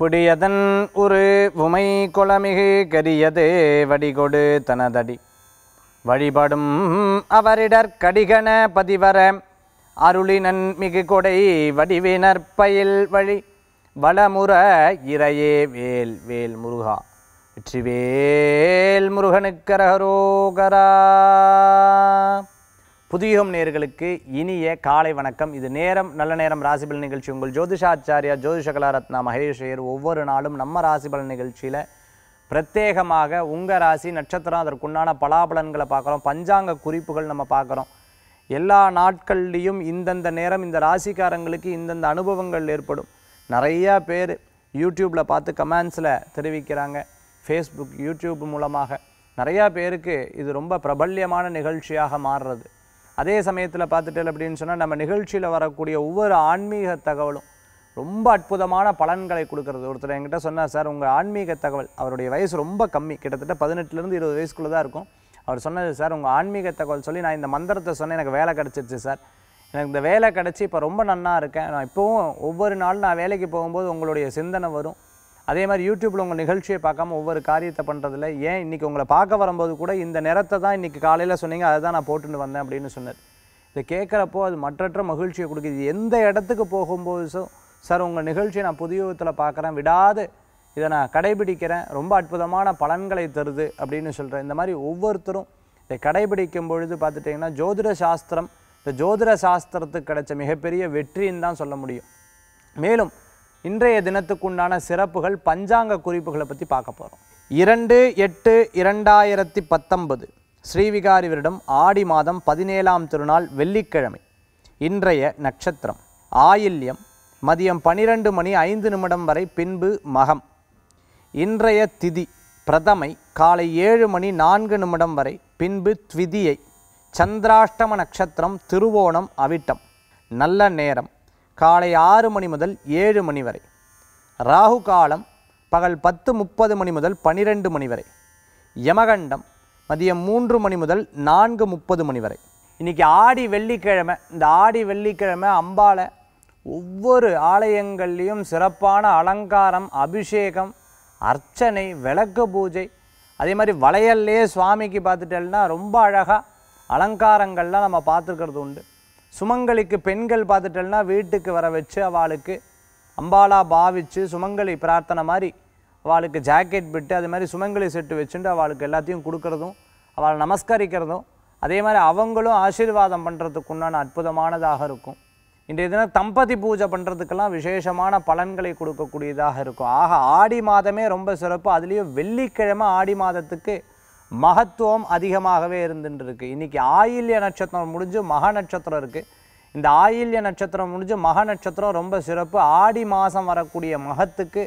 புடியதன் ஒரு உமை குளமிகு கரியது வடிகொடு தனதடி வழிபடும் அவரிடர் கடிகன பதிவர அருளினன் மிகு கொடை வடிவினர் பயில் வழி வளமுற இறையே வேல் வேல் முருகா வெற்றிவேல் முருகனுக்கரகரோகரா புதியுகம் நேர்களுக்கு இனிய காலை வணக்கம் இது நேரம் நல்ல நேரம் ராசிபல் நிகழ்ச்சி உங்கள் ஜோதிஷாச்சாரியா ஜோதிஷகலாரத்னா மகேஷையர் ஒவ்வொரு நாளும் நம்ம ராசிபலன் நிகழ்ச்சியில் பிரத்யேகமாக உங்கள் ராசி நட்சத்திரம் அதற்குண்டான பலாபலன்களை பார்க்குறோம் பஞ்சாங்க குறிப்புகள் நம்ம பார்க்குறோம் எல்லா நாட்கள்லேயும் இந்தந்த நேரம் இந்த ராசிக்காரங்களுக்கு இந்தந்த அனுபவங்கள் ஏற்படும் நிறையா பேர் யூடியூப்பில் பார்த்து கமெண்ட்ஸில் தெரிவிக்கிறாங்க ஃபேஸ்புக் யூடியூப் மூலமாக நிறையா பேருக்கு இது ரொம்ப பிரபல்யமான நிகழ்ச்சியாக மாறுறது அதே சமயத்தில் பார்த்துட்டு அப்படின்னு சொன்னால் நம்ம நிகழ்ச்சியில் வரக்கூடிய ஒவ்வொரு ஆன்மீக தகவலும் ரொம்ப அற்புதமான பலன்களை கொடுக்கறது ஒருத்தர் என்கிட்ட சொன்னார் சார் உங்கள் ஆன்மீக தகவல் அவருடைய வயசு ரொம்ப கம்மி கிட்டத்தட்ட பதினெட்டுலேருந்து இருபது வயசுக்குள்ளே தான் இருக்கும் அவர் சொன்னது சார் உங்கள் ஆன்மீக தகவல் சொல்லி நான் இந்த மந்திரத்தை சொன்னேன் எனக்கு வேலை கிடச்சிருச்சு சார் எனக்கு இந்த வேலை கிடச்சி இப்போ ரொம்ப நன்னாக இருக்கேன் நான் இப்போவும் ஒவ்வொரு நாளும் நான் வேலைக்கு போகும்போது உங்களுடைய சிந்தனை வரும் அதே மாதிரி யூடியூப்பில் உங்கள் நிகழ்ச்சியை பார்க்காம ஒவ்வொரு காரியத்தை பண்ணுறதில்ல ஏன் இன்றைக்கி உங்களை பார்க்க வரும்போது கூட இந்த நிறத்தை தான் இன்றைக்கி காலையில் சொன்னீங்க அதை தான் நான் போட்டுட்டு வந்தேன் அப்படின்னு சொன்னார் இதை கேட்குறப்போ அது மற்றற்ற மகிழ்ச்சியை கொடுக்குது எந்த இடத்துக்கு போகும்போது சார் உங்கள் நிகழ்ச்சியை நான் புதிய விதத்தில் பார்க்குறேன் விடாது இதை நான் கடைபிடிக்கிறேன் ரொம்ப அற்புதமான பலன்களை தருது அப்படின்னு சொல்கிறேன் இந்த மாதிரி ஒவ்வொருத்தரும் இதை கடைபிடிக்கும் பொழுது பார்த்துட்டிங்கன்னா ஜோதிட சாஸ்திரம் இந்த ஜோதிட சாஸ்திரத்துக்கு கிடைச்ச மிகப்பெரிய வெற்றின்னு தான் சொல்ல முடியும் மேலும் இன்றைய தினத்துக்குண்டான சிறப்புகள் பஞ்சாங்க குறிப்புகளை பற்றி பார்க்க போகிறோம் இரண்டு எட்டு இரண்டாயிரத்தி பத்தொன்பது ஸ்ரீவிகாரி வருடம் ஆடி மாதம் பதினேழாம் திருநாள் வெள்ளிக்கிழமை இன்றைய நட்சத்திரம் ஆயில்யம் மதியம் பனிரெண்டு மணி ஐந்து நிமிடம் வரை பின்பு மகம் இன்றைய திதி பிரதமை காலை ஏழு மணி நான்கு நிமிடம் வரை பின்பு த்விதியை சந்திராஷ்டம நட்சத்திரம் திருவோணம் அவிட்டம் நல்ல நேரம் காலை ஆறு மணி முதல் ஏழு மணி வரை ராகு காலம் பகல் பத்து முப்பது மணி முதல் பனிரெண்டு மணி வரை யமகண்டம் மதியம் மூன்று மணி முதல் நான்கு முப்பது மணி வரை இன்றைக்கி ஆடி வெள்ளிக்கிழமை இந்த ஆடி வெள்ளிக்கிழமை அம்பாவை ஒவ்வொரு ஆலயங்கள்லேயும் சிறப்பான அலங்காரம் அபிஷேகம் அர்ச்சனை விளக்கு பூஜை அதே மாதிரி வளையல்லையே சுவாமிக்கு பார்த்துட்டேன்னா ரொம்ப அழகாக அலங்காரங்கள்லாம் நம்ம பார்த்துருக்கிறது உண்டு சுமங்கலிக்கு பெண்கள் பார்த்துட்டல்னா வீட்டுக்கு வர வச்சு அவளுக்கு அம்பாலா பாவிச்சு சுமங்கலி பிரார்த்தனை மாதிரி அவளுக்கு ஜாக்கெட் விட்டு அது மாதிரி சுமங்கலி செட்டு வச்சுட்டு அவளுக்கு எல்லாத்தையும் கொடுக்குறதும் அவளை நமஸ்கரிக்கிறதும் அதே மாதிரி அவங்களும் ஆசீர்வாதம் பண்ணுறதுக்கு உண்டான அற்புதமானதாக இருக்கும் இன்றைய தினம் தம்பதி பூஜை பண்ணுறதுக்கெல்லாம் விசேஷமான பலன்களை கொடுக்கக்கூடியதாக இருக்கும் ஆக ஆடி மாதமே ரொம்ப சிறப்பு அதுலேயும் வெள்ளிக்கிழமை ஆடி மாதத்துக்கு மகத்துவம் அதிகமாகவே இருந்துருக்கு இன்றைக்கி ஆயில்ய நட்சத்திரம் முடிஞ்சு மக நட்சத்திரம் இருக்குது இந்த ஆயில்ய நட்சத்திரம் முடிஞ்சு மக நட்சத்திரம் ரொம்ப சிறப்பு ஆடி மாதம் வரக்கூடிய மகத்துக்கு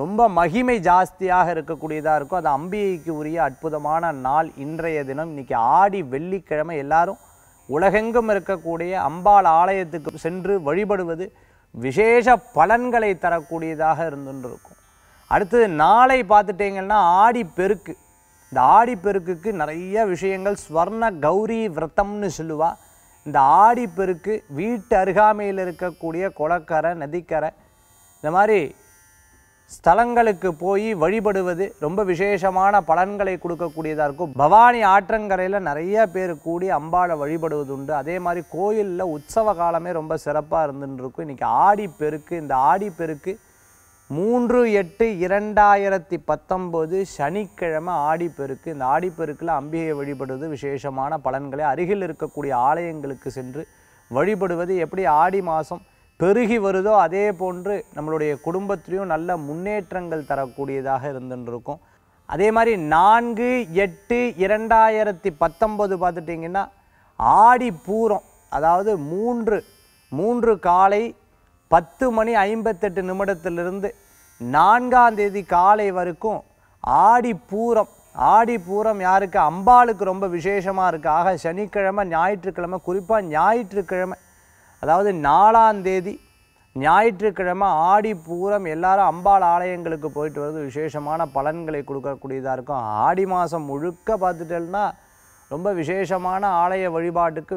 ரொம்ப மகிமை ஜாஸ்தியாக இருக்கக்கூடியதாக இருக்கும் அது அம்பிகைக்கு உரிய அற்புதமான நாள் இன்றைய தினம் இன்றைக்கி ஆடி வெள்ளிக்கிழமை எல்லாரும் உலகெங்கும் இருக்கக்கூடிய அம்பாள் ஆலயத்துக்கு சென்று வழிபடுவது விசேஷ பலன்களை தரக்கூடியதாக இருந்துருக்கும் அடுத்தது நாளை பார்த்துட்டிங்கன்னா ஆடி பெருக்கு இந்த ஆடிப்பெருக்குக்கு நிறைய விஷயங்கள் ஸ்வர்ண கௌரி விரதம்னு சொல்லுவா இந்த ஆடிப்பெருக்கு வீட்டு அருகாமையில் இருக்கக்கூடிய குளக்கரை நதிக்கரை இந்த மாதிரி ஸ்தலங்களுக்கு போய் வழிபடுவது ரொம்ப விசேஷமான பலன்களை கொடுக்கக்கூடியதாக இருக்கும் பவானி ஆற்றங்கரையில் நிறைய பேர் கூடி அம்பாளை வழிபடுவது உண்டு அதே மாதிரி கோயிலில் உற்சவ காலமே ரொம்ப சிறப்பாக இருந்துன்னு இருக்கும் இன்றைக்கி ஆடிப்பெருக்கு இந்த ஆடிப்பெருக்கு மூன்று எட்டு இரண்டாயிரத்தி பத்தொம்போது சனிக்கிழமை ஆடிப்பெருக்கு இந்த ஆடிப்பெருக்கில் அம்பிகையை வழிபடுவது விசேஷமான பலன்களை அருகில் இருக்கக்கூடிய ஆலயங்களுக்கு சென்று வழிபடுவது எப்படி ஆடி மாதம் பெருகி வருதோ அதே போன்று நம்மளுடைய குடும்பத்திலையும் நல்ல முன்னேற்றங்கள் தரக்கூடியதாக இருந்துருக்கும் அதே மாதிரி நான்கு எட்டு இரண்டாயிரத்தி பத்தொம்பது பார்த்துட்டிங்கன்னா ஆடி பூரம் அதாவது மூன்று மூன்று காலை பத்து மணி ஐம்பத்தெட்டு நிமிடத்திலிருந்து நான்காம் தேதி காலை வரைக்கும் ஆடி பூரம் ஆடி பூரம் யாருக்கு அம்பாளுக்கு ரொம்ப விசேஷமாக இருக்குது ஆக சனிக்கிழமை ஞாயிற்றுக்கிழமை குறிப்பாக ஞாயிற்றுக்கிழமை அதாவது நாலாம் தேதி ஞாயிற்றுக்கிழமை ஆடி பூரம் எல்லாரும் அம்பாள் ஆலயங்களுக்கு போயிட்டு வர்றது விசேஷமான பலன்களை கொடுக்கக்கூடியதாக இருக்கும் ஆடி மாதம் முழுக்க பார்த்துட்டேன்னா ரொம்ப விசேஷமான ஆலய வழிபாட்டுக்கு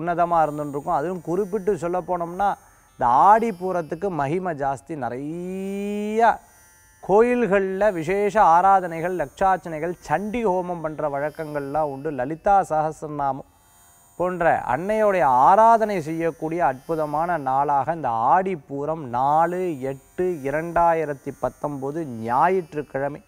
உன்னதமாக இருந்துருக்கும் அதுவும் குறிப்பிட்டு சொல்ல போனோம்னா இந்த ஆடி பூரத்துக்கு மகிமை ஜாஸ்தி நிறையா கோயில்களில் விசேஷ ஆராதனைகள் லட்சார்ச்சனைகள் சண்டி ஹோமம் பண்ணுற வழக்கங்கள்லாம் உண்டு லலிதா சகசிரநாமம் போன்ற அன்னையோடைய ஆராதனை செய்யக்கூடிய அற்புதமான நாளாக இந்த ஆடி பூரம் நாலு எட்டு இரண்டாயிரத்தி பத்தொம்போது ஞாயிற்றுக்கிழமை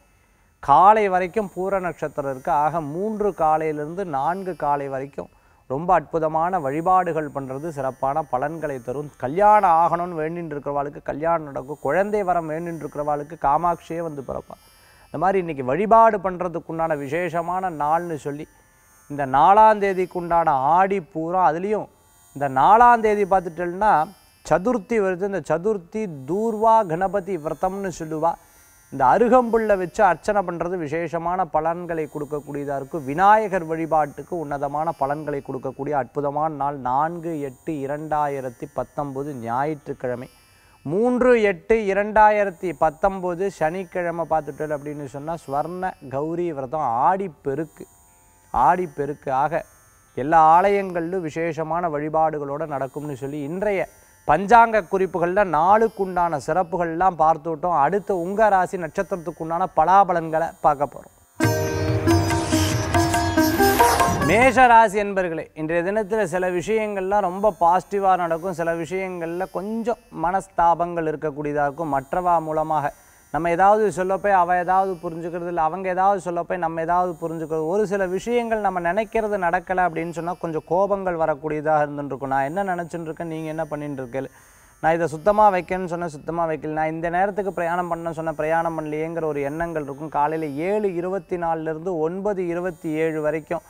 காலை வரைக்கும் பூர நட்சத்திரம் இருக்குது ஆக மூன்று காலையிலிருந்து நான்கு காலை வரைக்கும் ரொம்ப அற்புதமான வழிபாடுகள் பண்ணுறது சிறப்பான பலன்களை தரும் கல்யாணம் ஆகணும்னு வேண்டின்னு இருக்கிறவாளுக்கு கல்யாணம் நடக்கும் குழந்தை வரம் வேண்டின்னு இருக்கிறவாளுக்கு காமாட்சியே வந்து பிறப்பாள் இந்த மாதிரி இன்றைக்கி வழிபாடு பண்ணுறதுக்குண்டான விசேஷமான நாள்னு சொல்லி இந்த நாலாந்தேதிக்கு உண்டான ஆடி பூரா அதுலேயும் இந்த நாலாந்தேதி பார்த்துட்டேன்னா சதுர்த்தி வருது இந்த சதுர்த்தி தூர்வா கணபதி விரதம்னு சொல்லுவாள் இந்த அருகம்புள்ள வச்சு அர்ச்சனை பண்ணுறது விசேஷமான பலன்களை கொடுக்கக்கூடியதாக இருக்கும் விநாயகர் வழிபாட்டுக்கு உன்னதமான பலன்களை கொடுக்கக்கூடிய அற்புதமான நாள் நான்கு எட்டு இரண்டாயிரத்தி பத்தொம்போது ஞாயிற்றுக்கிழமை மூன்று எட்டு இரண்டாயிரத்தி பத்தொம்போது சனிக்கிழமை பார்த்துட்டு அப்படின்னு சொன்னால் ஸ்வர்ண கௌரி விரதம் ஆடிப்பெருக்கு ஆடிப்பெருக்கு ஆக எல்லா ஆலயங்களிலும் விசேஷமான வழிபாடுகளோடு நடக்கும்னு சொல்லி இன்றைய பஞ்சாங்க குறிப்புகளில் நாளுக்குண்டான சிறப்புகள்லாம் பார்த்துவிட்டோம் அடுத்து உங்கள் ராசி நட்சத்திரத்துக்குண்டான பலாபலன்களை பார்க்க போகிறோம் மேஷ ராசி என்பர்களே இன்றைய தினத்தில் சில விஷயங்கள்லாம் ரொம்ப பாசிட்டிவாக நடக்கும் சில விஷயங்களில் கொஞ்சம் மனஸ்தாபங்கள் இருக்கக்கூடியதாக இருக்கும் மற்றவா மூலமாக நம்ம ஏதாவது சொல்லப்போய் அவள் ஏதாவது புரிஞ்சுக்கிறது இல்லை அவங்க ஏதாவது சொல்லப்போய் நம்ம ஏதாவது புரிஞ்சுக்கிறது ஒரு சில விஷயங்கள் நம்ம நினைக்கிறது நடக்கலை அப்படின்னு சொன்னால் கொஞ்சம் கோபங்கள் வரக்கூடியதாக இருந்துருக்கும் நான் என்ன நினச்சிட்டுருக்கேன் நீங்கள் என்ன இருக்கேன் நான் இதை சுத்தமாக வைக்கணும்னு சொன்னால் சுத்தமாக வைக்கல நான் இந்த நேரத்துக்கு பிரயாணம் பண்ண சொன்னால் பிரயாணம் பண்ணலையேங்கிற ஒரு எண்ணங்கள் இருக்கும் காலையில் ஏழு இருபத்தி நாலுலேருந்து ஒன்பது இருபத்தி ஏழு வரைக்கும்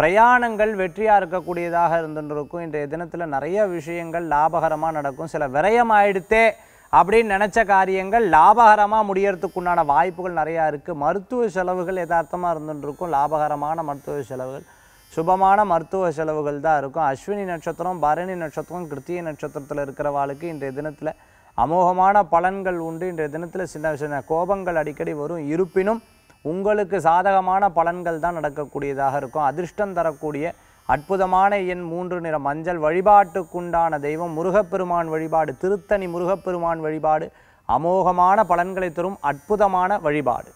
பிரயாணங்கள் வெற்றியாக இருக்கக்கூடியதாக இருந்துருக்கும் இன்றைய தினத்தில் நிறைய விஷயங்கள் லாபகரமாக நடக்கும் சில விரயம் ஆயிடுத்தே அப்படின்னு நினச்ச காரியங்கள் லாபகரமாக முடியறதுக்குண்டான வாய்ப்புகள் நிறையா இருக்குது மருத்துவ செலவுகள் யதார்த்தமாக இருந்துருக்கும் லாபகரமான மருத்துவ செலவுகள் சுபமான மருத்துவ செலவுகள் தான் இருக்கும் அஸ்வினி நட்சத்திரம் பரணி நட்சத்திரம் கிருத்திய நட்சத்திரத்தில் இருக்கிறவாளுக்கு இன்றைய தினத்தில் அமோகமான பலன்கள் உண்டு இன்றைய தினத்தில் சின்ன சின்ன கோபங்கள் அடிக்கடி வரும் இருப்பினும் உங்களுக்கு சாதகமான பலன்கள் தான் நடக்கக்கூடியதாக இருக்கும் அதிர்ஷ்டம் தரக்கூடிய அற்புதமான என் மூன்று நிற மஞ்சள் வழிபாட்டுக்குண்டான தெய்வம் முருகப்பெருமான் வழிபாடு திருத்தணி முருகப்பெருமான் வழிபாடு அமோகமான பலன்களை தரும் அற்புதமான வழிபாடு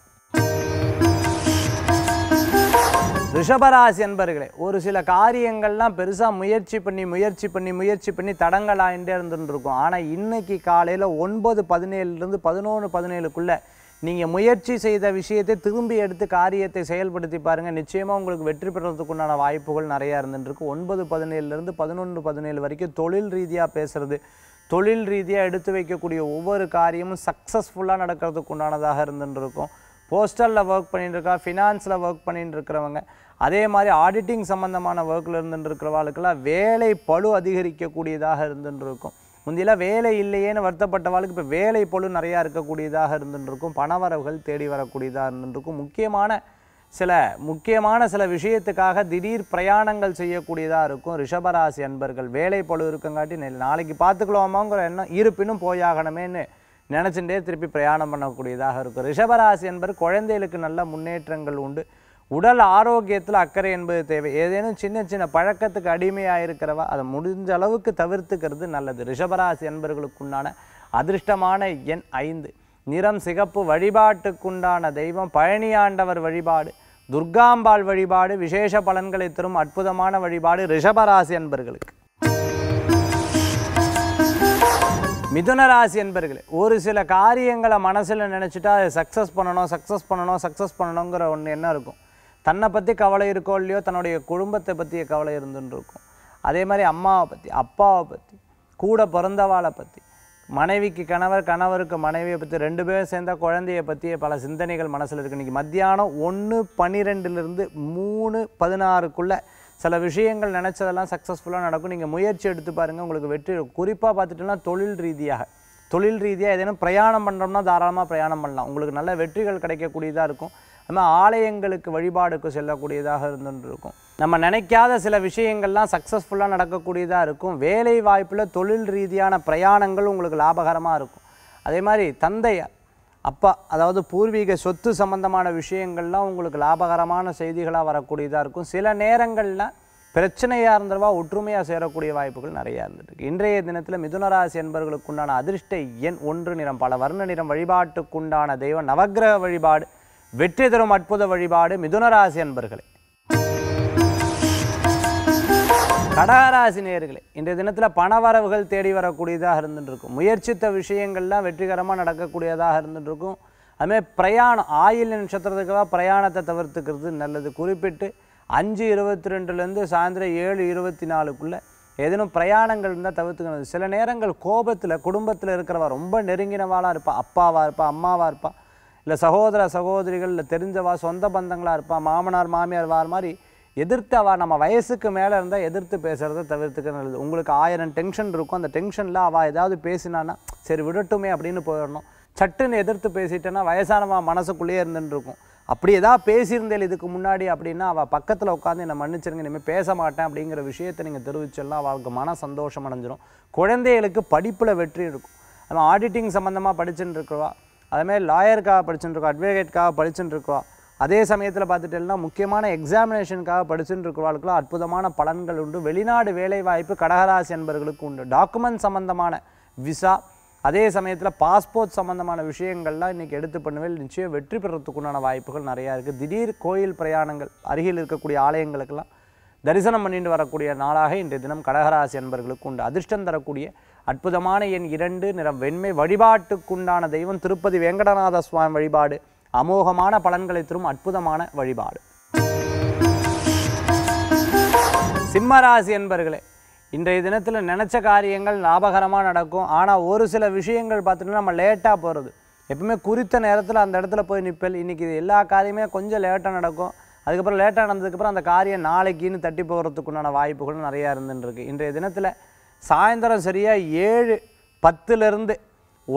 ரிஷபராசி என்பர்களே ஒரு சில காரியங்கள்லாம் பெருசாக முயற்சி பண்ணி முயற்சி பண்ணி முயற்சி பண்ணி தடங்களாகிட்டே இருந்துருக்கும் ஆனால் இன்றைக்கி காலையில் ஒன்பது பதினேழுலேருந்து பதினொன்று பதினேழுக்குள்ளே நீங்கள் முயற்சி செய்த விஷயத்தை திரும்பி எடுத்து காரியத்தை செயல்படுத்தி பாருங்கள் நிச்சயமாக உங்களுக்கு வெற்றி பெறுறதுக்குண்டான வாய்ப்புகள் நிறையா இருந்துருக்கு ஒன்பது பதினேழுலேருந்து பதினொன்று பதினேழு வரைக்கும் தொழில் ரீதியாக பேசுகிறது தொழில் ரீதியாக எடுத்து வைக்கக்கூடிய ஒவ்வொரு காரியமும் சக்ஸஸ்ஃபுல்லாக நடக்கிறதுக்கு உண்டானதாக இருந்துருக்கும் போஸ்டலில் ஒர்க் பண்ணிட்டுருக்கா ஃபினான்ஸில் ஒர்க் பண்ணிட்டு இருக்கிறவங்க அதே மாதிரி ஆடிட்டிங் சம்மந்தமான ஒர்க்கில் இருந்துட்டு இருக்கிறவாளுக்கெல்லாம் வேலை பழு அதிகரிக்கக்கூடியதாக இருந்துருக்கும் முந்தியெல்லாம் வேலை இல்லையேன்னு வருத்தப்பட்டவாளுக்கு இப்போ வேலை பொழு நிறையா இருக்கக்கூடியதாக இருந்துருக்கும் பண வரவுகள் தேடி வரக்கூடியதாக இருந்துருக்கும் முக்கியமான சில முக்கியமான சில விஷயத்துக்காக திடீர் பிரயாணங்கள் செய்யக்கூடியதாக இருக்கும் ரிஷபராசி அன்பர்கள் வேலை பொழு இருக்கங்காட்டி நாளைக்கு பார்த்துக்கலாமாங்கிற எண்ணம் இருப்பினும் போயாகணுமேனு நினச்சிட்டே திருப்பி பிரயாணம் பண்ணக்கூடியதாக இருக்கும் ரிஷபராசி என்பர் குழந்தைகளுக்கு நல்ல முன்னேற்றங்கள் உண்டு உடல் ஆரோக்கியத்தில் அக்கறை என்பது தேவை ஏதேனும் சின்ன சின்ன பழக்கத்துக்கு அடிமையாக இருக்கிறவா அதை முடிஞ்ச அளவுக்கு தவிர்த்துக்கிறது நல்லது ரிஷபராசி என்பர்களுக்குண்டான அதிர்ஷ்டமான எண் ஐந்து நிறம் சிகப்பு வழிபாட்டுக்குண்டான தெய்வம் பழனியாண்டவர் வழிபாடு துர்காம்பாள் வழிபாடு விசேஷ பலன்களை தரும் அற்புதமான வழிபாடு ரிஷபராசி என்பர்களுக்கு மிதுனராசி என்பர்கள் என்பர்களே ஒரு சில காரியங்களை மனசில் நினச்சிட்டா அதை சக்ஸஸ் பண்ணணும் சக்ஸஸ் பண்ணணும் சக்ஸஸ் பண்ணணுங்கிற ஒன்று என்ன இருக்கும் தன்னை பற்றி கவலை இருக்கோ இல்லையோ தன்னுடைய குடும்பத்தை பற்றிய கவலை இருந்துருக்கும் அதே மாதிரி அம்மாவை பற்றி அப்பாவை பற்றி கூட பிறந்தவாளை பற்றி மனைவிக்கு கணவர் கணவருக்கு மனைவியை பற்றி ரெண்டு பேரும் சேர்ந்த குழந்தையை பற்றிய பல சிந்தனைகள் மனசில் இருக்குது இன்றைக்கி மத்தியானம் ஒன்று பன்னிரெண்டுலேருந்து மூணு பதினாறுக்குள்ளே சில விஷயங்கள் நினச்சதெல்லாம் சக்ஸஸ்ஃபுல்லாக நடக்கும் நீங்கள் முயற்சி எடுத்து பாருங்கள் உங்களுக்கு வெற்றி குறிப்பாக பார்த்துட்டோம்னா தொழில் ரீதியாக தொழில் ரீதியாக ஏதேனும் பிரயாணம் பண்ணுறோம்னா தாராளமாக பிரயாணம் பண்ணலாம் உங்களுக்கு நல்ல வெற்றிகள் கிடைக்கக்கூடியதாக இருக்கும் நம்ம ஆலயங்களுக்கு வழிபாடுக்கு செல்லக்கூடியதாக இருந்துருக்கும் நம்ம நினைக்காத சில விஷயங்கள்லாம் சக்ஸஸ்ஃபுல்லாக நடக்கக்கூடியதாக இருக்கும் வேலை வாய்ப்பில் தொழில் ரீதியான பிரயாணங்கள் உங்களுக்கு லாபகரமாக இருக்கும் அதே மாதிரி தந்தை அப்பா அதாவது பூர்வீக சொத்து சம்பந்தமான விஷயங்கள்லாம் உங்களுக்கு லாபகரமான செய்திகளாக வரக்கூடியதாக இருக்கும் சில நேரங்களில் பிரச்சனையாக இருந்தவா ஒற்றுமையாக சேரக்கூடிய வாய்ப்புகள் நிறையா இருந்துட்டு இன்றைய தினத்தில் மிதுனராசி என்பவர்களுக்குண்டான அதிர்ஷ்ட எண் ஒன்று நிறம் பல வர்ண நிறம் வழிபாட்டுக்குண்டான தெய்வம் நவகிரக வழிபாடு வெற்றி தரும் அற்புத வழிபாடு மிதுனராசி அன்பர்களே கடகராசி நேர்களே இன்றைய தினத்தில் பணவரவுகள் தேடி வரக்கூடியதாக இருந்துட்டு இருக்கும் முயற்சித்த விஷயங்கள்லாம் வெற்றிகரமாக நடக்கக்கூடியதாக இருந்துட்டு இருக்கும் அதுமாதிரி பிரயாணம் ஆயில் நட்சத்திரத்துக்காக பிரயாணத்தை தவிர்த்துக்கிறது நல்லது குறிப்பிட்டு அஞ்சு இருபத்தி ரெண்டுலேருந்து சாயந்தரம் ஏழு இருபத்தி நாலுக்குள்ளே ஏதேனும் பிரயாணங்கள் இருந்தால் தவிர்த்துக்கணும் சில நேரங்கள் கோபத்தில் குடும்பத்தில் இருக்கிறவா ரொம்ப நெருங்கினவாளாக இருப்பாள் அப்பாவாக இருப்பாள் அம்மாவாக இருப்பாள் இல்லை சகோதர சகோதரிகள் இல்லை தெரிஞ்சவா சொந்த பந்தங்களாக இருப்பாள் மாமனார் மாமியார் வார மாதிரி எதிர்த்து அவள் நம்ம வயசுக்கு மேலே இருந்தால் எதிர்த்து பேசுகிறத தவிர்த்துக்க நல்லது உங்களுக்கு ஆயிரம் டென்ஷன் இருக்கும் அந்த டென்ஷனில் அவள் ஏதாவது பேசினான்னா சரி விடட்டுமே அப்படின்னு போயிடணும் சட்டுன்னு எதிர்த்து பேசிட்டேன்னா வயசானவா மனசுக்குள்ளேயே இருந்துன்னு இருக்கும் அப்படி எதாவது பேசியிருந்தேன் இதுக்கு முன்னாடி அப்படின்னா அவள் பக்கத்தில் உட்காந்து என்னை மன்னிச்சிருங்க இனிமேல் பேச மாட்டேன் அப்படிங்கிற விஷயத்தை நீங்கள் தெரிவிச்சிடலாம் அவளுக்கு மன சந்தோஷம் அடைஞ்சிரும் குழந்தைகளுக்கு படிப்பில் வெற்றி இருக்கும் அவன் ஆடிட்டிங் சம்மந்தமாக படிச்சுட்டு இருக்கிறவா அதுமாதிரி லாயருக்காக படிச்சுட்டுருக்கோம் அட்வொகேட்காக படிச்சுட்டுருக்கோம் அதே சமயத்தில் பார்த்துட்டேன்னா முக்கியமான எக்ஸாமினேஷனுக்காக படிச்சுட்டு இருக்கிறவர்களுக்கும் அற்புதமான பலன்கள் உண்டு வெளிநாடு வேலைவாய்ப்பு கடகராசி என்பர்களுக்கு உண்டு டாக்குமெண்ட் சம்மந்தமான விசா அதே சமயத்தில் பாஸ்போர்ட் சம்மந்தமான விஷயங்கள்லாம் இன்றைக்கி எடுத்து பண்ணுவேல் நிச்சயம் வெற்றி பெறத்துக்குண்டான வாய்ப்புகள் நிறையா இருக்குது திடீர் கோயில் பிரயாணங்கள் அருகில் இருக்கக்கூடிய ஆலயங்களுக்கெல்லாம் தரிசனம் பண்ணிட்டு வரக்கூடிய நாளாக இன்றைய தினம் கடகராசி என்பர்களுக்கு உண்டு அதிர்ஷ்டம் தரக்கூடிய அற்புதமான என் இரண்டு நிறம் வெண்மை வழிபாட்டுக்குண்டான தெய்வம் திருப்பதி வெங்கடநாத சுவாமி வழிபாடு அமோகமான பலன்களை தரும் அற்புதமான வழிபாடு சிம்மராசி என்பர்களே இன்றைய தினத்தில் நினச்ச காரியங்கள் லாபகரமாக நடக்கும் ஆனால் ஒரு சில விஷயங்கள் பார்த்துட்டு நம்ம லேட்டாக போகிறது எப்பவுமே குறித்த நேரத்தில் அந்த இடத்துல போய் நிற்பல் இன்றைக்கி எல்லா காரியமே கொஞ்சம் லேட்டாக நடக்கும் அதுக்கப்புறம் லேட்டாக நடந்ததுக்கப்புறம் அந்த காரியம் நாளைக்குன்னு தட்டி போகிறதுக்குண்டான வாய்ப்புகளும் நிறையா இருந்துருக்கு இன்றைய தினத்தில் சாயந்தரம் சரியாக ஏழு பத்துலேருந்து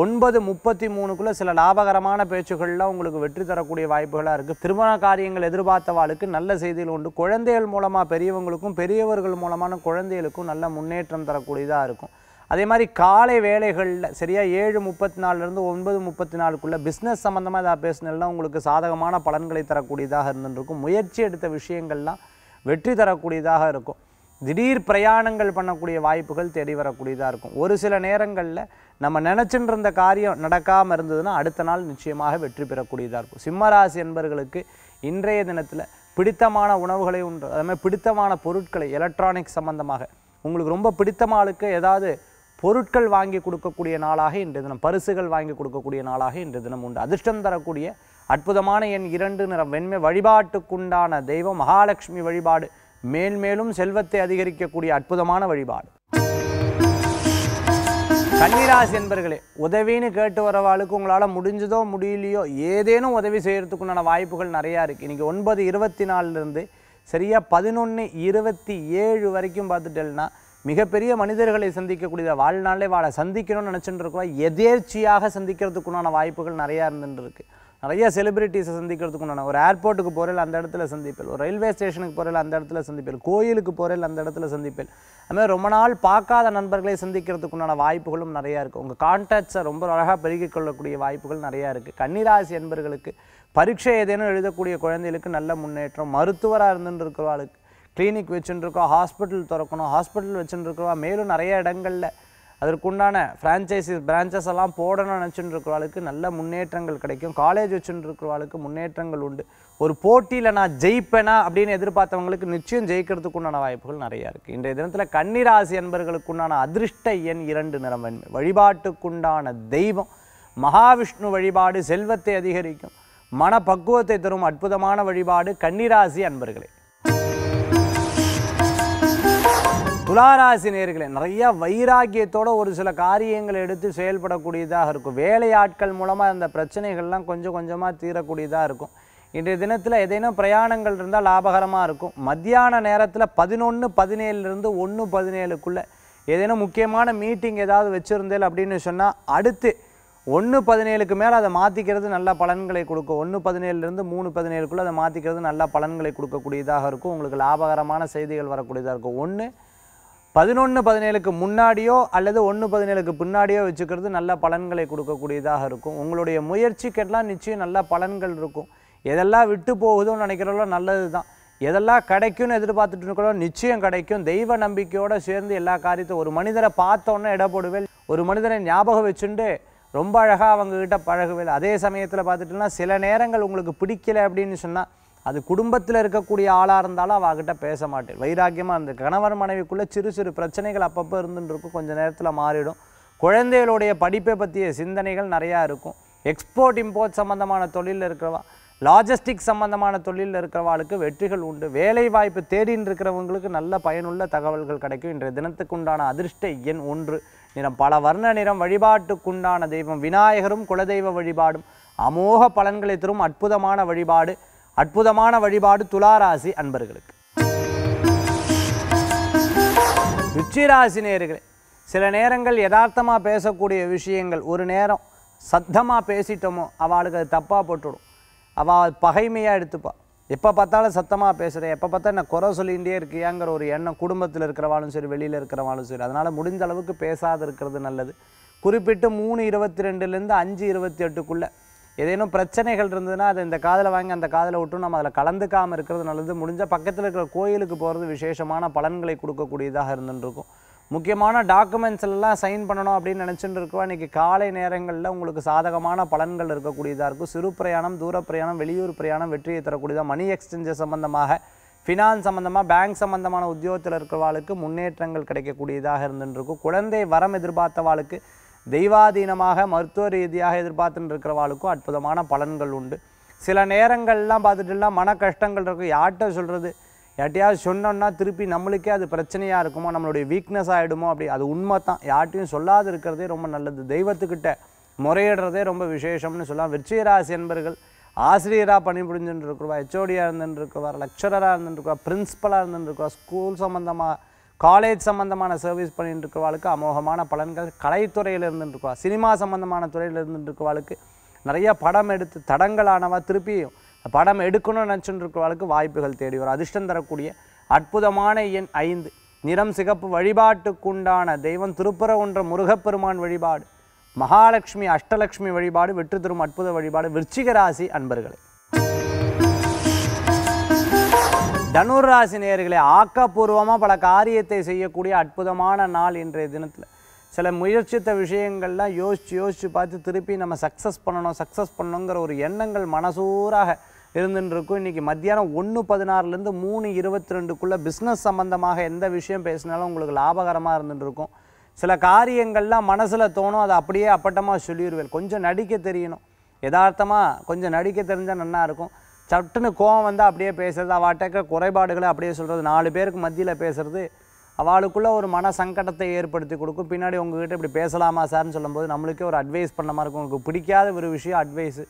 ஒன்பது முப்பத்தி மூணுக்குள்ளே சில லாபகரமான பேச்சுகள்லாம் உங்களுக்கு வெற்றி தரக்கூடிய வாய்ப்புகளாக இருக்குது திருமண காரியங்கள் எதிர்பார்த்தவாளுக்கு நல்ல செய்திகள் உண்டு குழந்தைகள் மூலமாக பெரியவங்களுக்கும் பெரியவர்கள் மூலமான குழந்தைகளுக்கும் நல்ல முன்னேற்றம் தரக்கூடியதாக இருக்கும் அதே மாதிரி காலை வேலைகளில் சரியாக ஏழு முப்பத்தி நாலுலேருந்து ஒன்பது முப்பத்தி நாலுக்குள்ளே பிஸ்னஸ் சம்மந்தமாக ஏதாவது பேசினா உங்களுக்கு சாதகமான பலன்களை தரக்கூடியதாக இருந்துருக்கும் முயற்சி எடுத்த விஷயங்கள்லாம் வெற்றி தரக்கூடியதாக இருக்கும் திடீர் பிரயாணங்கள் பண்ணக்கூடிய வாய்ப்புகள் தேடி வரக்கூடியதாக இருக்கும் ஒரு சில நேரங்களில் நம்ம நினச்சிட்டு இருந்த காரியம் நடக்காமல் இருந்ததுன்னா அடுத்த நாள் நிச்சயமாக வெற்றி பெறக்கூடியதாக இருக்கும் சிம்மராசி என்பர்களுக்கு இன்றைய தினத்தில் பிடித்தமான உணவுகளை உண்டு அதுமாதிரி பிடித்தமான பொருட்களை எலக்ட்ரானிக் சம்மந்தமாக உங்களுக்கு ரொம்ப பிடித்தமாளுக்கு ஏதாவது பொருட்கள் வாங்கி கொடுக்கக்கூடிய நாளாக இன்றைய தினம் பரிசுகள் வாங்கி கொடுக்கக்கூடிய நாளாக இன்றைய தினம் உண்டு அதிர்ஷ்டம் தரக்கூடிய அற்புதமான என் இரண்டு நிறம் வெண்மை வழிபாட்டுக்குண்டான தெய்வம் மகாலட்சுமி வழிபாடு மேன்மேலும் செல்வத்தை அதிகரிக்கக்கூடிய அற்புதமான வழிபாடு கன்னிராசி என்பர்களே உதவின்னு கேட்டு வரவாளுக்கு உங்களால் முடிஞ்சதோ முடியலையோ ஏதேனும் உதவி செய்கிறதுக்குண்டான வாய்ப்புகள் நிறையா இருக்குது இன்றைக்கி ஒன்பது இருபத்தி நாலுலேருந்து சரியாக பதினொன்று இருபத்தி ஏழு வரைக்கும் பார்த்துட்டேன்னா மிகப்பெரிய மனிதர்களை சந்திக்கக்கூடிய வாழ்நாளே வாழை சந்திக்கணும்னு நினச்சிட்டு இருக்கோம் எதேர்ச்சியாக சந்திக்கிறதுக்குண்டான வாய்ப்புகள் நிறையா இருந்துட்டு இருக்குது நிறைய செலிபிரிட்டிஸை சந்திக்கிறதுக்கு உண்டான ஒரு ஏர்போர்ட்டுக்கு போகிறேன் அந்த இடத்துல சந்திப்பேன் ஒரு ரயில்வே ஸ்டேஷனுக்கு போகிறேன் அந்த இடத்துல சந்திப்பில் கோயிலுக்கு போகிறல் அந்த இடத்துல சந்திப்பேன் அதுமாதிரி ரொம்ப நாள் பார்க்காத நண்பர்களை சந்திக்கிறதுக்கு உண்டான வாய்ப்புகளும் நிறையா இருக்குது உங்கள் கான்டாக்ட்ஸை ரொம்ப அழகாக பெருகிக் கொள்ளக்கூடிய வாய்ப்புகள் நிறையா இருக்குது கன்னிராசி என்பர்களுக்கு பரீட்சை ஏதேனும் எழுதக்கூடிய குழந்தைகளுக்கு நல்ல முன்னேற்றம் மருத்துவராக இருந்துட்டு இருக்கிறவாளுக்கு கிளினிக் வச்சுட்டுருக்கோம் ஹாஸ்பிட்டல் திறக்கணும் ஹாஸ்பிட்டல் வச்சுட்டுருக்கோம் மேலும் நிறைய இடங்களில் அதற்குண்டான ஃப்ரான்ச்சைசிஸ் பிரான்ச்சஸ் எல்லாம் போடணும்னு நினச்சிட்டு இருக்கிறவளுக்கு நல்ல முன்னேற்றங்கள் கிடைக்கும் காலேஜ் வச்சுட்டு இருக்கிறவளுக்கு முன்னேற்றங்கள் உண்டு ஒரு போட்டியில் நான் ஜெயிப்பேனா அப்படின்னு எதிர்பார்த்தவங்களுக்கு நிச்சயம் ஜெயிக்கிறதுக்கு உண்டான வாய்ப்புகள் நிறையா இருக்குது இன்றைய தினத்தில் கன்னிராசி என்பர்களுக்கு உண்டான அதிர்ஷ்ட எண் இரண்டு நிறமன்மை வழிபாட்டுக்குண்டான தெய்வம் மகாவிஷ்ணு வழிபாடு செல்வத்தை அதிகரிக்கும் மனப்பக்குவத்தை தரும் அற்புதமான வழிபாடு கன்னிராசி அன்பர்களே துளாராசி நேர்களை நிறையா வைராக்கியத்தோட ஒரு சில காரியங்களை எடுத்து செயல்படக்கூடியதாக இருக்கும் வேலையாட்கள் மூலமாக அந்த பிரச்சனைகள்லாம் கொஞ்சம் கொஞ்சமாக தீரக்கூடியதாக இருக்கும் இன்றைய தினத்தில் ஏதேனும் பிரயாணங்கள் இருந்தால் லாபகரமாக இருக்கும் மத்தியான நேரத்தில் பதினொன்று பதினேழுலேருந்து ஒன்று பதினேழுக்குள்ளே ஏதேனும் முக்கியமான மீட்டிங் ஏதாவது வச்சுருந்தேன் அப்படின்னு சொன்னால் அடுத்து ஒன்று பதினேழுக்கு மேலே அதை மாற்றிக்கிறது நல்ல பலன்களை கொடுக்கும் ஒன்று பதினேழுலேருந்து மூணு பதினேழுக்குள்ளே அதை மாற்றிக்கிறது நல்ல பலன்களை கொடுக்கக்கூடியதாக இருக்கும் உங்களுக்கு லாபகரமான செய்திகள் வரக்கூடியதாக இருக்கும் ஒன்று பதினொன்று பதினேழுக்கு முன்னாடியோ அல்லது ஒன்று பதினேழுக்கு பின்னாடியோ வச்சுக்கிறது நல்ல பலன்களை கொடுக்கக்கூடியதாக இருக்கும் உங்களுடைய முயற்சிக்கெல்லாம் நிச்சயம் நல்ல பலன்கள் இருக்கும் எதெல்லாம் விட்டு போகுதோன்னு நினைக்கிறவங்களோ நல்லது தான் எதெல்லாம் கிடைக்கும்னு எதிர்பார்த்துட்டு இருக்கிறோம் நிச்சயம் கிடைக்கும் தெய்வ நம்பிக்கையோடு சேர்ந்து எல்லா காரியத்தையும் ஒரு மனிதரை பார்த்தோன்னே இடப்படுவேல் ஒரு மனிதனை ஞாபகம் வச்சுட்டு ரொம்ப அழகாக அவங்கக்கிட்ட பழகுவேன் அதே சமயத்தில் பார்த்துட்டுனா சில நேரங்கள் உங்களுக்கு பிடிக்கலை அப்படின்னு சொன்னால் அது குடும்பத்தில் இருக்கக்கூடிய ஆளாக இருந்தாலும் அவகிட்ட பேச மாட்டேன் வைராக்கியமாக இருந்த கணவர் மனைவிக்குள்ளே சிறு சிறு பிரச்சனைகள் அப்பப்போ இருந்துருக்கும் கொஞ்சம் நேரத்தில் மாறிடும் குழந்தைகளுடைய படிப்பை பற்றிய சிந்தனைகள் நிறையா இருக்கும் எக்ஸ்போர்ட் இம்போர்ட் சம்மந்தமான தொழிலில் இருக்கிறவா லாஜிஸ்டிக் சம்மந்தமான தொழிலில் இருக்கிறவாளுக்கு வெற்றிகள் உண்டு வேலை வாய்ப்பு தேடின்னு இருக்கிறவங்களுக்கு நல்ல பயனுள்ள தகவல்கள் கிடைக்கும் இன்றைய தினத்துக்குண்டான அதிர்ஷ்ட எண் ஒன்று நிறம் பல வர்ண நிறம் வழிபாட்டுக்குண்டான தெய்வம் விநாயகரும் குலதெய்வ வழிபாடும் அமோக பலன்களை தரும் அற்புதமான வழிபாடு அற்புதமான வழிபாடு துளாராசி அன்பர்களுக்கு ருச்சிராசி நேர்களே சில நேரங்கள் யதார்த்தமாக பேசக்கூடிய விஷயங்கள் ஒரு நேரம் சத்தமாக பேசிட்டோமோ அவளுக்கு அது தப்பாக போட்டுவிடும் அவள் பகைமையாக எடுத்துப்பா எப்போ பார்த்தாலும் சத்தமாக பேசுகிறேன் எப்போ பார்த்தா நான் குறை சொல்லிகிட்டே இருக்கியாங்கிற ஒரு எண்ணம் குடும்பத்தில் இருக்கிறவாலும் சரி வெளியில் இருக்கிறவாலும் சரி அதனால் முடிஞ்ச அளவுக்கு பேசாது இருக்கிறது நல்லது குறிப்பிட்டு மூணு இருபத்தி ரெண்டுலேருந்து அஞ்சு இருபத்தி எட்டுக்குள்ளே ஏதேனும் பிரச்சனைகள் இருந்ததுன்னா அதை இந்த காதில் வாங்கி அந்த காதில் விட்டும் நம்ம அதில் கலந்துக்காமல் இருக்கிறது நல்லது முடிஞ்சால் பக்கத்தில் இருக்கிற கோயிலுக்கு போகிறது விசேஷமான பலன்களை கொடுக்கக்கூடியதாக இருந்துருக்கும் முக்கியமான டாக்குமெண்ட்ஸ் எல்லாம் சைன் பண்ணணும் அப்படின்னு நினச்சிட்டு இருக்கோம் இன்றைக்கி காலை நேரங்களில் உங்களுக்கு சாதகமான பலன்கள் இருக்கக்கூடியதாக இருக்கும் சிறு பிரயாணம் தூர பிரயாணம் வெளியூர் பிரயாணம் வெற்றியை தரக்கூடியதாக மணி எக்ஸ்சேஞ்சு சம்பந்தமாக ஃபினான்ஸ் சம்மந்தமாக பேங்க் சம்மந்தமான உத்தியோகத்தில் இருக்கிறவாளுக்கு முன்னேற்றங்கள் கிடைக்கக்கூடியதாக இருந்துருக்கும் குழந்தை வரம் எதிர்பார்த்தவாளுக்கு தெய்வாதீனமாக மருத்துவ ரீதியாக எதிர்பார்த்துன்னு இருக்கிறவாளுக்கும் அற்புதமான பலன்கள் உண்டு சில நேரங்கள்லாம் பார்த்துட்டுலாம் மன கஷ்டங்கள் இருக்கும் யார்கிட்ட சொல்கிறது யார்ட்டையாவது சொன்னோன்னா திருப்பி நம்மளுக்கே அது பிரச்சனையாக இருக்குமோ நம்மளுடைய வீக்னஸ் ஆகிடுமோ அப்படி அது உண்மை தான் யார்ட்டையும் சொல்லாது இருக்கிறதே ரொம்ப நல்லது தெய்வத்துக்கிட்ட முறையிடுறதே ரொம்ப விசேஷம்னு சொல்லலாம் வெற்றிராசி என்பர்கள் ஆசிரியராக பணிபுரிஞ்சுட்டு இருக்கிறவா ஹெச்ஓடியாக இருந்துருக்குவா லெக்சரராக இருந்துருக்குவா பிரின்ஸிபலாக இருந்துருக்குவா ஸ்கூல் சம்மந்தமாக காலேஜ் சம்மந்தமான சர்வீஸ் பண்ணிட்டு இருக்கிறவாளுக்கு அமோகமான பலன்கள் கலைத்துறையில் இருந்துருக்குவா சினிமா சம்மந்தமான துறையில் இருந்துருக்குவாளுக்கு நிறைய படம் எடுத்து தடங்களானவா திருப்பியும் படம் எடுக்கணும்னு நினச்சிட்டு வாய்ப்புகள் தேடி வரும் அதிர்ஷ்டம் தரக்கூடிய அற்புதமான எண் ஐந்து நிறம் சிகப்பு வழிபாட்டுக்குண்டான தெய்வம் திருப்புற ஒன்ற முருகப்பெருமான் வழிபாடு மகாலட்சுமி அஷ்டலட்சுமி வழிபாடு வெற்றி தரும் அற்புத வழிபாடு விருச்சிக ராசி அன்பர்களே ராசி நேர்களை ஆக்கப்பூர்வமாக பல காரியத்தை செய்யக்கூடிய அற்புதமான நாள் இன்றைய தினத்தில் சில முயற்சித்த விஷயங்கள்லாம் யோசித்து யோசித்து பார்த்து திருப்பி நம்ம சக்ஸஸ் பண்ணணும் சக்ஸஸ் பண்ணணுங்கிற ஒரு எண்ணங்கள் மனசூராக இருந்துட்டு இருக்கும் இன்றைக்கி மத்தியானம் ஒன்று பதினாறுலேருந்து மூணு இருபத்தி ரெண்டுக்குள்ளே பிஸ்னஸ் சம்மந்தமாக எந்த விஷயம் பேசினாலும் உங்களுக்கு லாபகரமாக இருந்துட்டு இருக்கும் சில காரியங்கள்லாம் மனசில் தோணும் அதை அப்படியே அப்பட்டமாக சொல்லிடுவேன் கொஞ்சம் நடிக்க தெரியணும் யதார்த்தமாக கொஞ்சம் நடிக்க தெரிஞ்சால் நல்லாயிருக்கும் சட்டுன்னு கோவம் வந்தால் அப்படியே பேசுகிறது அவாட்டக்க குறைபாடுகளை அப்படியே சொல்கிறது நாலு பேருக்கு மத்தியில் பேசுகிறது அவளுக்குள்ளே ஒரு மன சங்கடத்தை ஏற்படுத்தி கொடுக்கும் பின்னாடி உங்ககிட்ட இப்படி பேசலாமா சார்னு சொல்லும்போது நம்மளுக்கே ஒரு அட்வைஸ் பண்ண மாதிரி இருக்கும் உங்களுக்கு பிடிக்காத ஒரு விஷயம் அட்வைஸு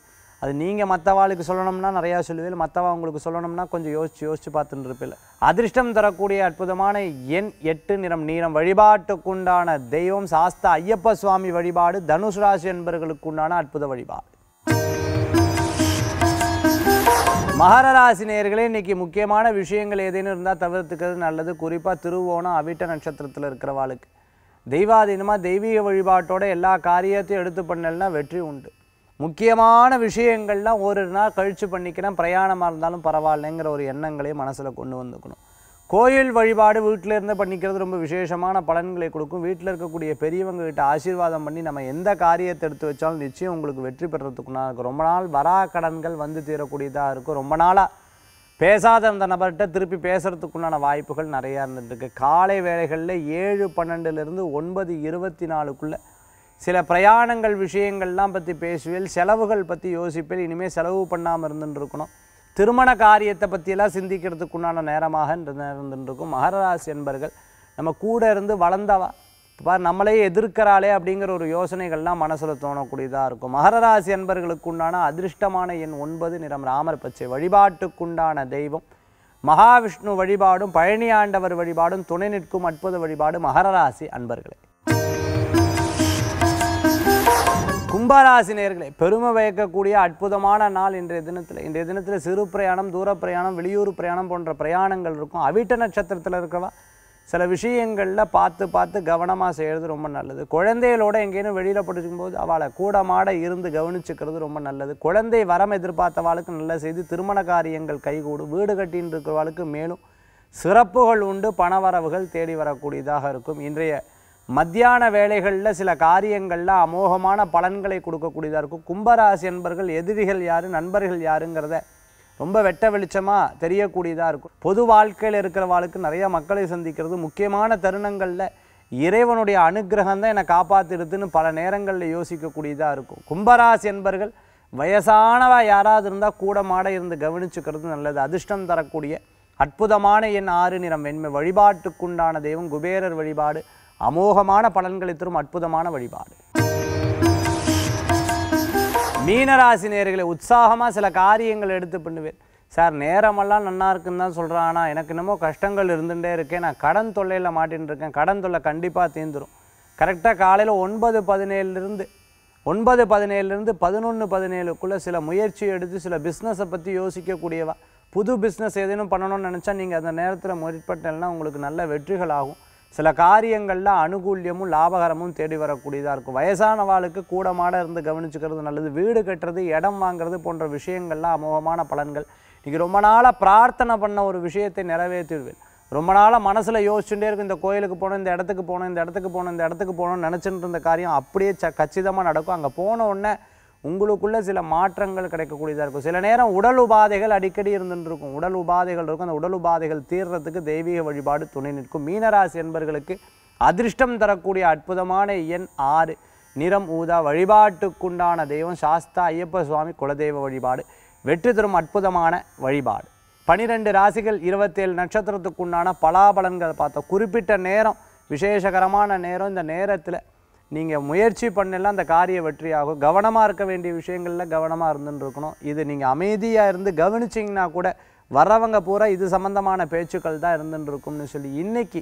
அது நீங்கள் மற்றவாளுக்கு சொல்லணும்னா நிறையா சொல்லுவீங்க மற்றவா உங்களுக்கு சொல்லணும்னா கொஞ்சம் யோசித்து யோசித்து பார்த்துட்டு இருப்பில்ல அதிர்ஷ்டம் தரக்கூடிய அற்புதமான எண் எட்டு நிறம் நீரம் வழிபாட்டுக்குண்டான தெய்வம் சாஸ்தா ஐயப்ப சுவாமி வழிபாடு தனுசு ராசி என்பவர்களுக்கு உண்டான அற்புத வழிபாடு மகர ராசினியர்களே இன்றைக்கி முக்கியமான விஷயங்கள் ஏதேனும் இருந்தால் தவிர்த்துக்கிறது நல்லது குறிப்பாக திருவோணம் அவிட்ட நட்சத்திரத்தில் இருக்கிறவாளுக்கு தெய்வாதீனமாக தெய்வீக வழிபாட்டோட எல்லா காரியத்தையும் எடுத்து பண்ணலன்னா வெற்றி உண்டு முக்கியமான விஷயங்கள்லாம் ஒரு நாள் கழித்து பண்ணிக்கிறேன் பிரயாணமாக இருந்தாலும் பரவாயில்லைங்கிற ஒரு எண்ணங்களையும் மனசில் கொண்டு வந்துக்கணும் கோயில் வழிபாடு வீட்டில் இருந்து பண்ணிக்கிறது ரொம்ப விசேஷமான பலன்களை கொடுக்கும் வீட்டில் இருக்கக்கூடிய பெரியவங்க கிட்ட ஆசீர்வாதம் பண்ணி நம்ம எந்த காரியத்தை எடுத்து வச்சாலும் நிச்சயம் உங்களுக்கு வெற்றி பெறத்துக்குன்னா இருக்கும் ரொம்ப நாள் வரா கடன்கள் வந்து தீரக்கூடியதாக இருக்கும் ரொம்ப நாளாக பேசாத அந்த நபர்கிட்ட திருப்பி பேசுகிறதுக்குண்டான வாய்ப்புகள் நிறையா இருந்துட்டுருக்கு காலை வேலைகளில் ஏழு பன்னெண்டுலேருந்து ஒன்பது இருபத்தி நாலுக்குள்ளே சில பிரயாணங்கள் விஷயங்கள்லாம் பற்றி பேசுவேல் செலவுகள் பற்றி யோசிப்பேல் இனிமேல் செலவு பண்ணாமல் இருந்துட்டு இருக்கணும் திருமண காரியத்தை பற்றியெல்லாம் சிந்திக்கிறதுக்கு உண்டான நேரமாக இருந்துருக்கும் மகரராசி என்பர்கள் நம்ம கூட இருந்து வளர்ந்தவா இப்போ நம்மளே எதிர்க்கிறாளே அப்படிங்கிற ஒரு யோசனைகள்லாம் மனசில் தோணக்கூடியதாக இருக்கும் மகரராசி என்பர்களுக்கு உண்டான அதிர்ஷ்டமான எண் ஒன்பது நிறம் ராமர் பச்சை வழிபாட்டுக்குண்டான தெய்வம் மகாவிஷ்ணு வழிபாடும் பழனி ஆண்டவர் வழிபாடும் துணை நிற்கும் அற்புத வழிபாடு மகரராசி அன்பர்களே கும்பராசினியர்களே பெருமை வைக்கக்கூடிய அற்புதமான நாள் இன்றைய தினத்தில் இன்றைய தினத்தில் சிறு பிரயாணம் தூர பிரயாணம் வெளியூர் பிரயாணம் போன்ற பிரயாணங்கள் இருக்கும் அவிட்ட நட்சத்திரத்தில் இருக்கவா சில விஷயங்களில் பார்த்து பார்த்து கவனமாக செய்கிறது ரொம்ப நல்லது குழந்தைகளோடு எங்கேயும் வெளியில் போது அவளை கூட மாட இருந்து கவனிச்சுக்கிறது ரொம்ப நல்லது குழந்தை வரம் எதிர்பார்த்தவாளுக்கு நல்ல செய்து திருமண காரியங்கள் கைகூடும் வீடு கட்டின்னு இருக்கிறவாளுக்கு மேலும் சிறப்புகள் உண்டு பணவரவுகள் தேடி வரக்கூடியதாக இருக்கும் இன்றைய மத்தியான வேலைகளில் சில காரியங்களில் அமோகமான பலன்களை கொடுக்கக்கூடியதாக இருக்கும் கும்பராசி என்பர்கள் எதிரிகள் யார் நண்பர்கள் யாருங்கிறத ரொம்ப வெட்ட வெளிச்சமாக தெரியக்கூடியதாக இருக்கும் பொது வாழ்க்கையில் இருக்கிறவாளுக்கு நிறையா மக்களை சந்திக்கிறது முக்கியமான தருணங்களில் இறைவனுடைய அனுகிரகம் தான் என்னை காப்பாற்றிடுதுன்னு பல நேரங்களில் யோசிக்கக்கூடியதாக இருக்கும் கும்பராசி என்பர்கள் வயசானவா யாராவது இருந்தால் கூட மாட இருந்து கவனிச்சுக்கிறது நல்லது அதிர்ஷ்டம் தரக்கூடிய அற்புதமான என் ஆறு நிறம் வெண்மை வழிபாட்டுக்குண்டான தெய்வம் குபேரர் வழிபாடு அமோகமான பலன்களை தரும் அற்புதமான வழிபாடு மீனராசி நேர்களை உற்சாகமாக சில காரியங்கள் எடுத்து பண்ணுவேன் சார் நேரமெல்லாம் நல்லா இருக்குன்னு தான் சொல்கிறேன் ஆனால் எனக்கு என்னமோ கஷ்டங்கள் இருந்துகிட்டே இருக்கேன் நான் கடன் தொல்லையில் மாட்டின்னு இருக்கேன் கடன் தொல்லை கண்டிப்பாக தீர்ந்துடும் கரெக்டாக காலையில் ஒன்பது பதினேழுலேருந்து ஒன்பது பதினேழுலேருந்து பதினொன்று பதினேழுக்குள்ளே சில முயற்சி எடுத்து சில பிஸ்னஸை பற்றி யோசிக்கக்கூடியவா புது பிஸ்னஸ் ஏதேனும் பண்ணணும்னு நினச்சா நீங்கள் அந்த நேரத்தில் முற்பட்டேன்னா உங்களுக்கு நல்ல வெற்றிகள் ஆகும் சில காரியங்களில் அனுகூல்யமும் லாபகரமும் தேடி வரக்கூடியதாக இருக்கும் வயசானவாளுக்கு கூடமாட இருந்து கவனிச்சுக்கிறது நல்லது வீடு கட்டுறது இடம் வாங்கிறது போன்ற விஷயங்கள்லாம் அமோகமான பலன்கள் இன்றைக்கி ரொம்ப நாளாக பிரார்த்தனை பண்ண ஒரு விஷயத்தை நிறைவேற்றிடுவேன் ரொம்ப நாளாக மனசில் யோசிச்சுட்டே இருக்கும் இந்த கோயிலுக்கு போகணும் இந்த இடத்துக்கு போகணும் இந்த இடத்துக்கு போகணும் இந்த இடத்துக்கு போகணும்னு நினச்சிட்டு இருந்த காரியம் அப்படியே ச கச்சிதமாக நடக்கும் அங்கே போன உடனே உங்களுக்குள்ளே சில மாற்றங்கள் கிடைக்கக்கூடியதாக இருக்கும் சில நேரம் உடல் உபாதைகள் அடிக்கடி இருந்துருக்கும் உடல் உபாதைகள் இருக்கும் அந்த உடல் உபாதைகள் தீர்றதுக்கு தெய்வீக வழிபாடு துணை நிற்கும் மீனராசி என்பர்களுக்கு அதிர்ஷ்டம் தரக்கூடிய அற்புதமான எண் ஆறு நிறம் ஊதா வழிபாட்டுக்குண்டான தெய்வம் சாஸ்தா ஐயப்ப சுவாமி குலதெய்வ வழிபாடு வெற்றி தரும் அற்புதமான வழிபாடு பனிரெண்டு ராசிகள் இருபத்தேழு நட்சத்திரத்துக்குண்டான பலாபலன்களை பார்த்தோம் குறிப்பிட்ட நேரம் விசேஷகரமான நேரம் இந்த நேரத்தில் நீங்கள் முயற்சி பண்ணலாம் அந்த காரிய வெற்றியாகும் கவனமாக இருக்க வேண்டிய விஷயங்களில் கவனமாக இருந்துன்னு இருக்கணும் இது நீங்கள் அமைதியாக இருந்து கவனிச்சிங்கன்னா கூட வரவங்க பூரா இது சம்மந்தமான பேச்சுக்கள் தான் இருந்துன்னு இருக்கும்னு சொல்லி இன்றைக்கி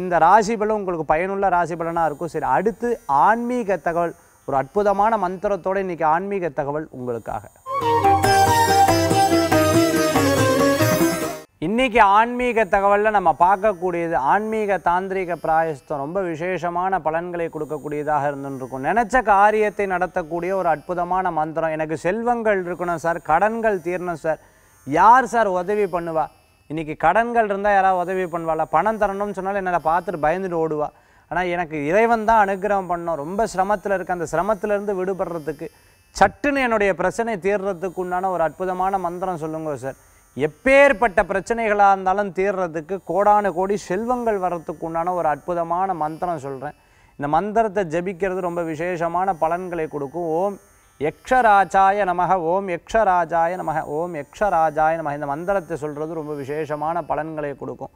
இந்த ராசி பலம் உங்களுக்கு பயனுள்ள ராசி பலனாக இருக்கும் சரி அடுத்து ஆன்மீக தகவல் ஒரு அற்புதமான மந்திரத்தோடு இன்றைக்கி ஆன்மீக தகவல் உங்களுக்காக இன்றைக்கி ஆன்மீக தகவலில் நம்ம பார்க்கக்கூடியது ஆன்மீக தாந்திரிக பிராயஸ்தம் ரொம்ப விசேஷமான பலன்களை கொடுக்கக்கூடியதாக இருந்துருக்கும் நினச்ச காரியத்தை நடத்தக்கூடிய ஒரு அற்புதமான மந்திரம் எனக்கு செல்வங்கள் இருக்கணும் சார் கடன்கள் தீரணும் சார் யார் சார் உதவி பண்ணுவா இன்றைக்கி கடன்கள் இருந்தால் யாராவது உதவி பண்ணுவாள் பணம் தரணும்னு சொன்னால் என்னை பார்த்துட்டு பயந்துட்டு ஓடுவா ஆனால் எனக்கு இறைவன் தான் அனுகிரகம் பண்ணோம் ரொம்ப சிரமத்தில் இருக்க அந்த சிரமத்திலேருந்து விடுபடுறதுக்கு சட்டுன்னு என்னுடைய பிரச்சனை தீர்றதுக்கு உண்டான ஒரு அற்புதமான மந்திரம் சொல்லுங்க சார் எப்பேற்பட்ட பிரச்சனைகளாக இருந்தாலும் தீர்றதுக்கு கோடானு கோடி செல்வங்கள் வர்றதுக்கு உண்டான ஒரு அற்புதமான மந்திரம் சொல்கிறேன் இந்த மந்திரத்தை ஜபிக்கிறது ரொம்ப விசேஷமான பலன்களை கொடுக்கும் ஓம் யக்ஷராஜாய நமக ஓம் யக்ஷராஜாய நமக ஓம் யக்ஷராஜாய நமக இந்த மந்திரத்தை சொல்கிறது ரொம்ப விசேஷமான பலன்களை கொடுக்கும்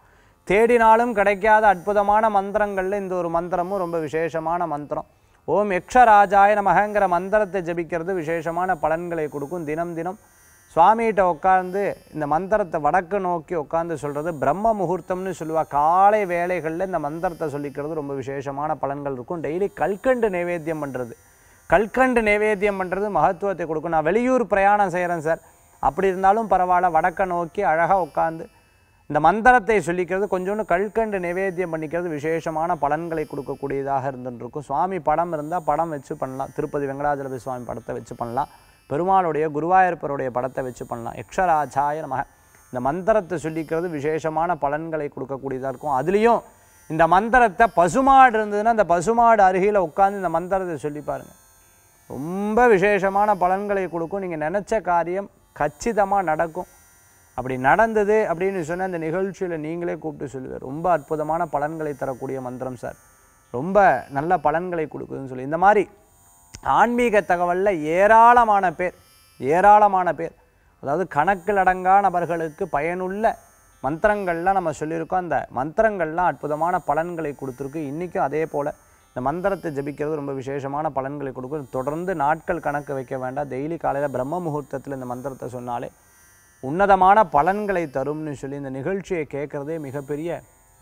தேடினாலும் கிடைக்காத அற்புதமான மந்திரங்களில் இந்த ஒரு மந்திரமும் ரொம்ப விசேஷமான மந்திரம் ஓம் யக்ஷராஜாய நமகங்கிற மந்திரத்தை ஜபிக்கிறது விசேஷமான பலன்களை கொடுக்கும் தினம் தினம் சுவாமிகிட்ட உட்காந்து இந்த மந்திரத்தை வடக்கு நோக்கி உட்காந்து சொல்கிறது பிரம்ம முகூர்த்தம்னு சொல்லுவாள் காலை வேலைகளில் இந்த மந்திரத்தை சொல்லிக்கிறது ரொம்ப விசேஷமான பலன்கள் இருக்கும் டெய்லி கல்கண்டு நைவேத்தியம் பண்ணுறது கல்கண்டு நைவேத்தியம் பண்ணுறது மகத்துவத்தை கொடுக்கும் நான் வெளியூர் பிரயாணம் செய்கிறேன் சார் அப்படி இருந்தாலும் பரவாயில்ல வடக்கை நோக்கி அழகாக உட்காந்து இந்த மந்திரத்தை சொல்லிக்கிறது கொஞ்சோண்டு கல்கண்டு நைவேத்தியம் பண்ணிக்கிறது விசேஷமான பலன்களை கொடுக்கக்கூடியதாக இருந்துருக்கும் சுவாமி படம் இருந்தால் படம் வச்சு பண்ணலாம் திருப்பதி வெங்கடாஜலபதி சுவாமி படத்தை வச்சு பண்ணலாம் பெருமாளுடைய குருவாயிருப்பருடைய படத்தை வச்சு பண்ணலாம் யக்ஷராஜாய நமக இந்த மந்திரத்தை சொல்லிக்கிறது விசேஷமான பலன்களை கொடுக்கக்கூடியதாக இருக்கும் அதுலேயும் இந்த மந்திரத்தை பசுமாடு இருந்ததுன்னா அந்த பசுமாடு அருகில் உட்காந்து இந்த மந்திரத்தை சொல்லி பாருங்கள் ரொம்ப விசேஷமான பலன்களை கொடுக்கும் நீங்கள் நினச்ச காரியம் கச்சிதமாக நடக்கும் அப்படி நடந்தது அப்படின்னு சொன்ன அந்த நிகழ்ச்சியில் நீங்களே கூப்பிட்டு சொல்லுவேன் ரொம்ப அற்புதமான பலன்களை தரக்கூடிய மந்திரம் சார் ரொம்ப நல்ல பலன்களை கொடுக்குதுன்னு சொல்லி இந்த மாதிரி ஆன்மீக தகவலில் ஏராளமான பேர் ஏராளமான பேர் அதாவது கணக்கில் அடங்கா நபர்களுக்கு பயனுள்ள மந்திரங்கள்லாம் நம்ம சொல்லியிருக்கோம் அந்த மந்திரங்கள்லாம் அற்புதமான பலன்களை கொடுத்துருக்கு இன்றைக்கும் அதே போல் இந்த மந்திரத்தை ஜபிக்கிறது ரொம்ப விசேஷமான பலன்களை கொடுக்கும் தொடர்ந்து நாட்கள் கணக்கு வைக்க வேண்டாம் டெய்லி காலையில் பிரம்ம முகூர்த்தத்தில் இந்த மந்திரத்தை சொன்னாலே உன்னதமான பலன்களை தரும்னு சொல்லி இந்த நிகழ்ச்சியை கேட்குறதே மிகப்பெரிய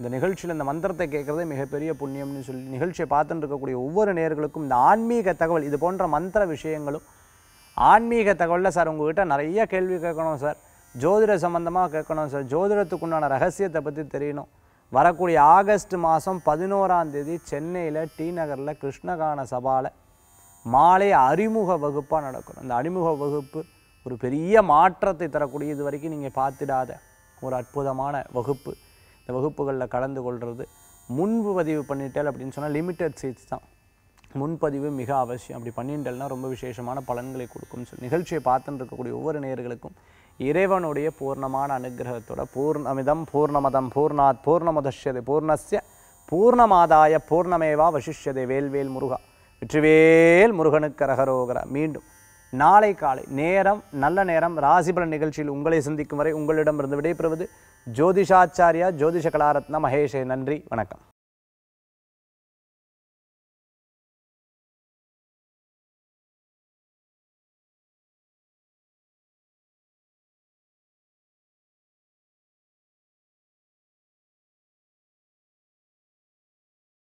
இந்த நிகழ்ச்சியில் இந்த மந்திரத்தை கேட்குறதே மிகப்பெரிய புண்ணியம்னு சொல்லி நிகழ்ச்சியை பார்த்துட்டு இருக்கக்கூடிய ஒவ்வொரு நேர்களுக்கும் இந்த ஆன்மீக தகவல் இது போன்ற மந்திர விஷயங்களும் ஆன்மீக தகவலில் சார் உங்கள்கிட்ட நிறைய கேள்வி கேட்கணும் சார் ஜோதிட சம்மந்தமாக கேட்கணும் சார் ஜோதிடத்துக்கு உண்டான ரகசியத்தை பற்றி தெரியணும் வரக்கூடிய ஆகஸ்ட் மாதம் பதினோராம் தேதி சென்னையில் டி நகரில் கிருஷ்ணகான சபாவில் மாலை அறிமுக வகுப்பாக நடக்கணும் இந்த அறிமுக வகுப்பு ஒரு பெரிய மாற்றத்தை தரக்கூடிய இது வரைக்கும் நீங்கள் பார்த்திடாத ஒரு அற்புதமான வகுப்பு இந்த வகுப்புகளில் கலந்து கொள்வது முன்பு பதிவு பண்ணிட்டேல் அப்படின்னு சொன்னால் லிமிட்டட் சீட்ஸ் தான் முன்பதிவு மிக அவசியம் அப்படி பண்ணிட்டல்னா ரொம்ப விசேஷமான பலன்களை கொடுக்கும்னு சொல்லி நிகழ்ச்சியை பார்த்துட்டு இருக்கக்கூடிய ஒவ்வொரு நேர்களுக்கும் இறைவனுடைய பூர்ணமான அனுகிரகத்தோட பூர்ணமிதம் பூர்ணமதம் பூர்ணாத் பூர்ணமுதஷ்யதே பூர்ணஸ்ய பூர்ணமாதாய பூர்ணமேவா வசிஷ்யதை வேல்வேல் முருகா வெற்றிவேல் முருகனுக்கு ரகரோகரா மீண்டும் நாளை காலை நேரம் நல்ல நேரம் ராசிபல நிகழ்ச்சியில் உங்களை சந்திக்கும் வரை உங்களிடமிருந்து விடைபெறுவது ஜோதிஷாச்சாரியா ஜோதிஷ கலாரத்ன மகேஷே நன்றி வணக்கம்